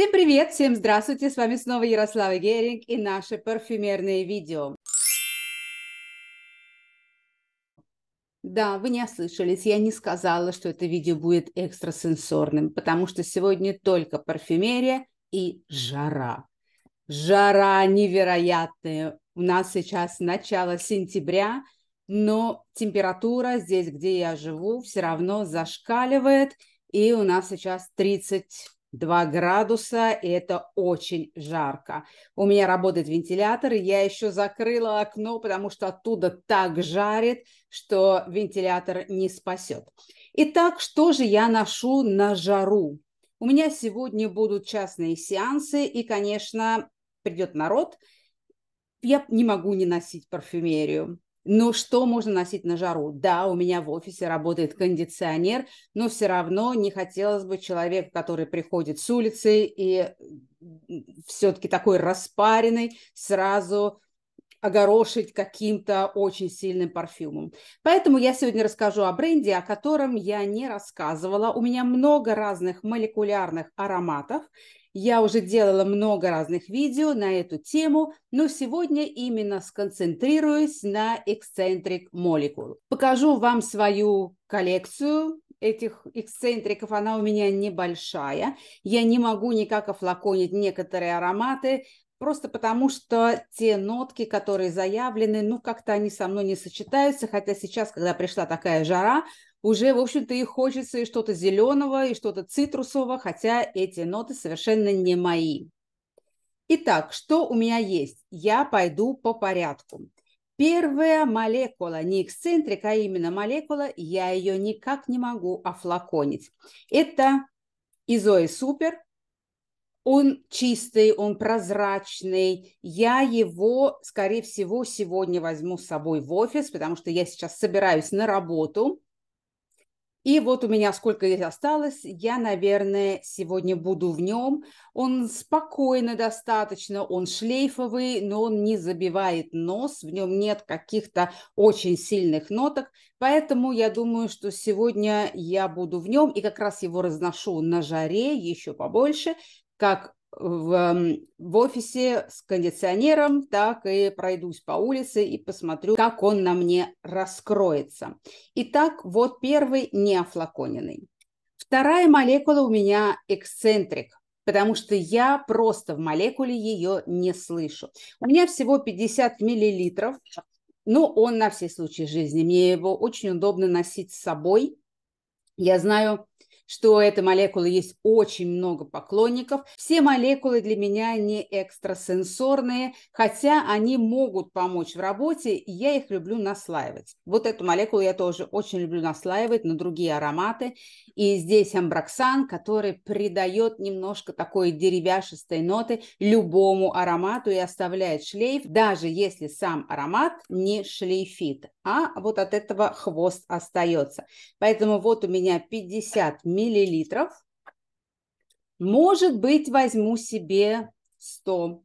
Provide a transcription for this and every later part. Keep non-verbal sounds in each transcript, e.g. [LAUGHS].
Всем привет, всем здравствуйте, с вами снова Ярослава Геринг и наше парфюмерное видео. Да, вы не ослышались, я не сказала, что это видео будет экстрасенсорным, потому что сегодня только парфюмерия и жара. Жара невероятная. У нас сейчас начало сентября, но температура здесь, где я живу, все равно зашкаливает, и у нас сейчас 30 2 градуса, и это очень жарко. У меня работает вентилятор, и я еще закрыла окно, потому что оттуда так жарит, что вентилятор не спасет. Итак, что же я ношу на жару? У меня сегодня будут частные сеансы, и, конечно, придет народ. Я не могу не носить парфюмерию. Ну, что можно носить на жару? Да, у меня в офисе работает кондиционер, но все равно не хотелось бы человек, который приходит с улицы и все-таки такой распаренный, сразу огорошить каким-то очень сильным парфюмом. Поэтому я сегодня расскажу о бренде, о котором я не рассказывала. У меня много разных молекулярных ароматов, я уже делала много разных видео на эту тему, но сегодня именно сконцентрируюсь на эксцентрик молекул. Покажу вам свою коллекцию этих эксцентриков, она у меня небольшая. Я не могу никак офлаконить некоторые ароматы, просто потому что те нотки, которые заявлены, ну как-то они со мной не сочетаются, хотя сейчас, когда пришла такая жара, уже, в общем-то, и хочется и что-то зеленого, и что-то цитрусового, хотя эти ноты совершенно не мои. Итак, что у меня есть? Я пойду по порядку. Первая молекула, не эксцентрик, а именно молекула, я ее никак не могу офлаконить. Это изои супер, он чистый, он прозрачный. Я его, скорее всего, сегодня возьму с собой в офис, потому что я сейчас собираюсь на работу. И вот у меня сколько здесь осталось, я, наверное, сегодня буду в нем. Он спокойно достаточно, он шлейфовый, но он не забивает нос, в нем нет каких-то очень сильных ноток, поэтому я думаю, что сегодня я буду в нем и как раз его разношу на жаре еще побольше, как в, эм, в офисе с кондиционером, так и пройдусь по улице и посмотрю, как он на мне раскроется. Итак, вот первый неофлаконенный. Вторая молекула у меня эксцентрик, потому что я просто в молекуле ее не слышу. У меня всего 50 миллилитров, но он на все случаи жизни. Мне его очень удобно носить с собой. Я знаю, что этой молекулы есть очень много поклонников. Все молекулы для меня не экстрасенсорные, хотя они могут помочь в работе, и я их люблю наслаивать. Вот эту молекулу я тоже очень люблю наслаивать на другие ароматы. И здесь амброксан, который придает немножко такой деревяшистой ноты любому аромату и оставляет шлейф, даже если сам аромат не шлейфит, а вот от этого хвост остается. Поэтому вот у меня 50 мл миллилитров. Может быть, возьму себе 100.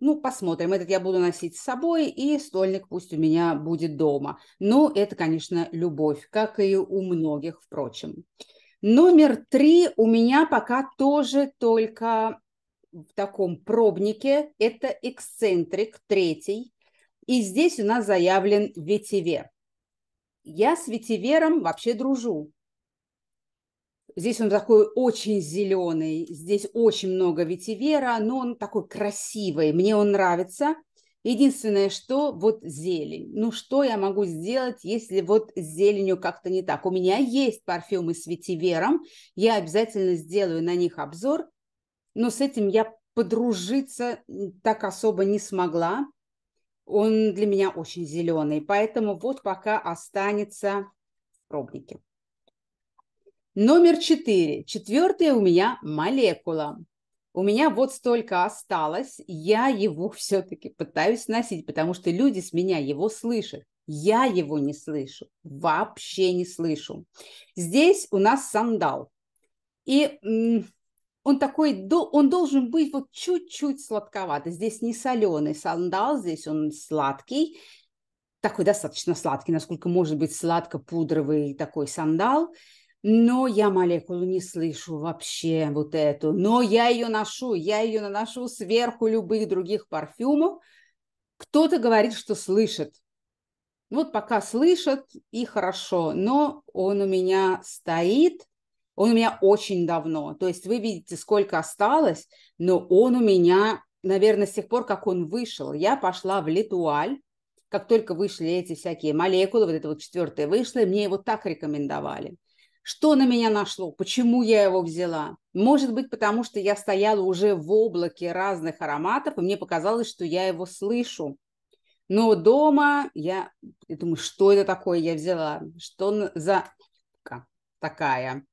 Ну, посмотрим. Этот я буду носить с собой, и стольник пусть у меня будет дома. Но ну, это, конечно, любовь, как и у многих, впрочем. Номер три у меня пока тоже только в таком пробнике. Это эксцентрик третий. И здесь у нас заявлен ветивер. Я с ветивером вообще дружу. Здесь он такой очень зеленый, здесь очень много ветивера, но он такой красивый, мне он нравится. Единственное, что вот зелень. Ну, что я могу сделать, если вот с зеленью как-то не так? У меня есть парфюмы с ветивером, я обязательно сделаю на них обзор, но с этим я подружиться так особо не смогла. Он для меня очень зеленый, поэтому вот пока останется в пробнике. Номер четыре. Четвертая у меня молекула. У меня вот столько осталось, я его [LAUGHS] все-таки пытаюсь носить, потому что люди с меня его слышат. Я его не слышу, вообще не слышу. Здесь у нас сандал. И он такой, он должен быть вот чуть-чуть сладковатый. Здесь не соленый сандал, здесь он сладкий. Такой достаточно сладкий, насколько может быть сладко-пудровый такой сандал но я молекулу не слышу вообще вот эту, но я ее ношу, я ее наношу сверху любых других парфюмов. Кто-то говорит, что слышит. Вот пока слышит и хорошо, но он у меня стоит, он у меня очень давно. То есть вы видите, сколько осталось, но он у меня, наверное, с тех пор, как он вышел. Я пошла в Литуаль, как только вышли эти всякие молекулы, вот это вот четвертое вышло, мне его так рекомендовали. Что на меня нашло? Почему я его взяла? Может быть, потому что я стояла уже в облаке разных ароматов, и мне показалось, что я его слышу. Но дома я, я думаю, что это такое я взяла? Что за такая?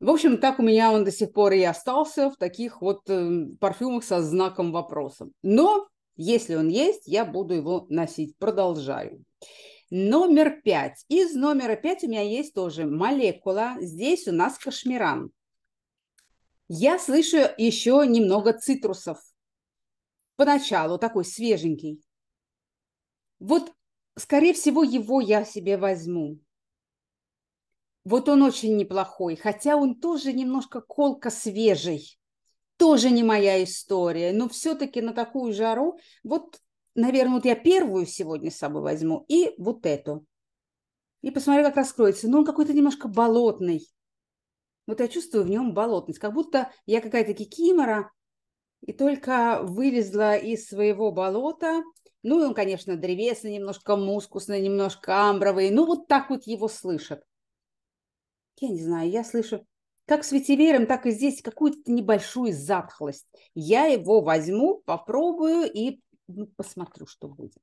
В общем, так у меня он до сих пор и остался в таких вот э, парфюмах со знаком вопроса. Но если он есть, я буду его носить, продолжаю. Номер пять. Из номера пять у меня есть тоже молекула. Здесь у нас кашмиран. Я слышу еще немного цитрусов. Поначалу такой свеженький. Вот, скорее всего, его я себе возьму. Вот он очень неплохой, хотя он тоже немножко колко свежий. Тоже не моя история, но все-таки на такую жару. Вот наверное, вот я первую сегодня с собой возьму и вот эту. И посмотрю, как раскроется. Но он какой-то немножко болотный. Вот я чувствую в нем болотность. Как будто я какая-то кикимора и только вылезла из своего болота. Ну, и он, конечно, древесный, немножко мускусный, немножко амбровый. Ну, вот так вот его слышат. Я не знаю, я слышу как с ветивером, так и здесь какую-то небольшую затхлость. Я его возьму, попробую и ну, посмотрю, что будет.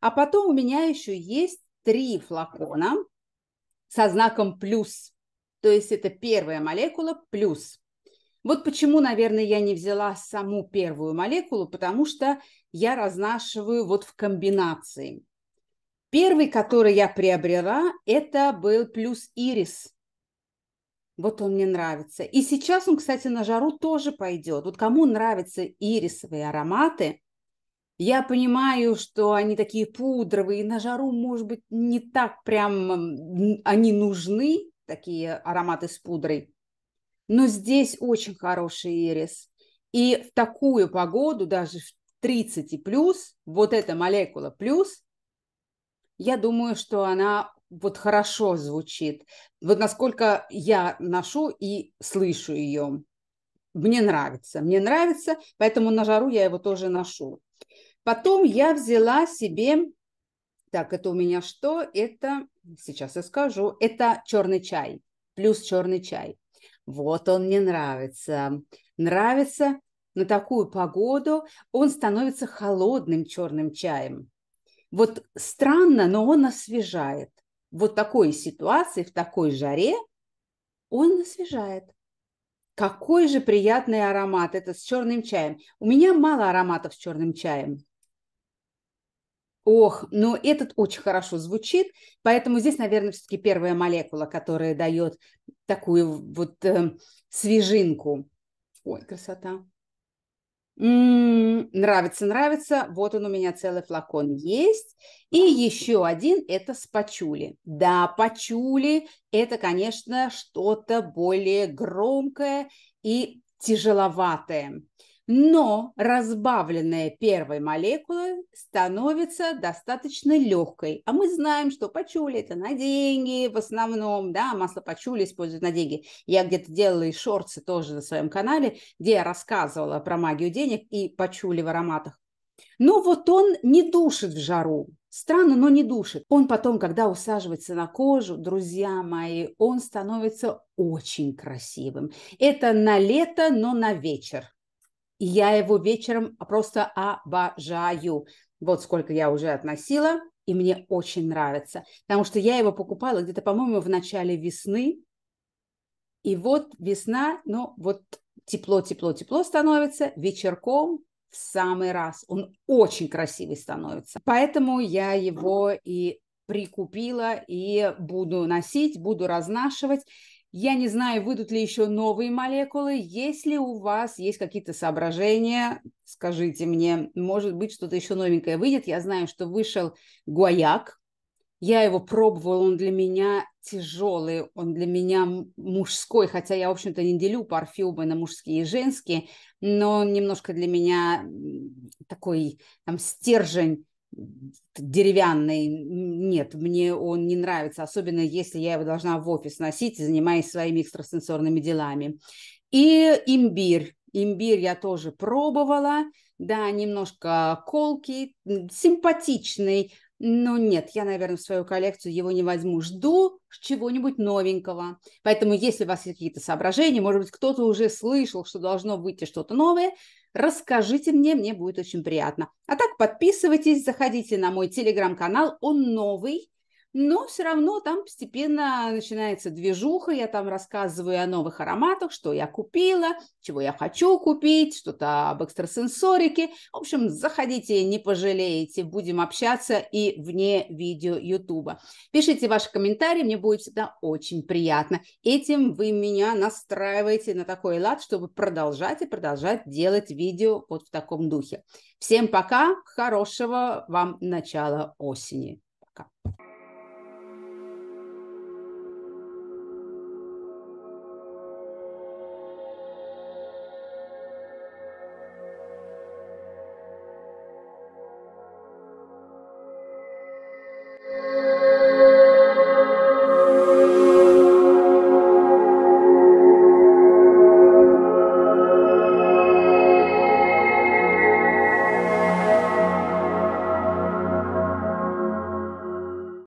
А потом у меня еще есть три флакона со знаком плюс. То есть это первая молекула плюс. Вот почему, наверное, я не взяла саму первую молекулу, потому что я разнашиваю вот в комбинации. Первый, который я приобрела, это был плюс ирис. Вот он мне нравится. И сейчас он, кстати, на жару тоже пойдет. Вот кому нравятся ирисовые ароматы, я понимаю, что они такие пудровые, на жару, может быть, не так прям они нужны, такие ароматы с пудрой. Но здесь очень хороший ирис. И в такую погоду, даже в 30 и плюс, вот эта молекула плюс, я думаю, что она вот хорошо звучит. Вот насколько я ношу и слышу ее. Мне нравится, мне нравится, поэтому на жару я его тоже ношу. Потом я взяла себе, так, это у меня что? Это, сейчас я скажу, это черный чай, плюс черный чай. Вот он мне нравится. Нравится на такую погоду, он становится холодным черным чаем. Вот странно, но он освежает. Вот такой ситуации, в такой жаре он освежает. Какой же приятный аромат этот с черным чаем. У меня мало ароматов с черным чаем. Ох, ну этот очень хорошо звучит, поэтому здесь, наверное, все-таки первая молекула, которая дает такую вот э, свежинку. Ой, красота. М-м, нравится, нравится. Вот он у меня целый флакон есть. И еще один – это с пачули. Да, пачули – это, конечно, что-то более громкое и тяжеловатое но разбавленная первой молекулой становится достаточно легкой. А мы знаем, что пачули это на деньги в основном, да, масло пачули используют на деньги. Я где-то делала и шорцы тоже на своем канале, где я рассказывала про магию денег и пачули в ароматах. Но ну вот он не душит в жару. Странно, но не душит. Он потом, когда усаживается на кожу, друзья мои, он становится очень красивым. Это на лето, но на вечер я его вечером просто обожаю. Вот сколько я уже относила, и мне очень нравится. Потому что я его покупала где-то, по-моему, в начале весны. И вот весна, ну вот тепло, тепло, тепло становится, вечерком в самый раз. Он очень красивый становится. Поэтому я его и прикупила и буду носить, буду разнашивать. Я не знаю, выйдут ли еще новые молекулы. Если у вас есть какие-то соображения, скажите мне, может быть, что-то еще новенькое выйдет. Я знаю, что вышел гуаяк. Я его пробовала, он для меня тяжелый, он для меня мужской, хотя я, в общем-то, не делю парфюмы на мужские и женские, но он немножко для меня такой там стержень деревянный, нет, мне он не нравится, особенно если я его должна в офис носить, занимаясь своими экстрасенсорными делами. И имбирь. Имбирь я тоже пробовала, да, немножко колки симпатичный, но нет, я, наверное, в свою коллекцию его не возьму. Жду чего-нибудь новенького. Поэтому, если у вас есть какие-то соображения, может быть, кто-то уже слышал, что должно выйти что-то новое, Расскажите мне, мне будет очень приятно. А так подписывайтесь, заходите на мой телеграм-канал, он новый, но все равно там постепенно начинается движуха, я там рассказываю о новых ароматах, что я купила, чего я хочу купить, что-то об экстрасенсорике. В общем, заходите, не пожалеете, будем общаться и вне видео Ютуба. Пишите ваши комментарии, мне будет всегда очень приятно. Этим вы меня настраиваете на такой лад, чтобы продолжать и продолжать делать видео вот в таком духе. Всем пока, хорошего вам начала осени. Пока.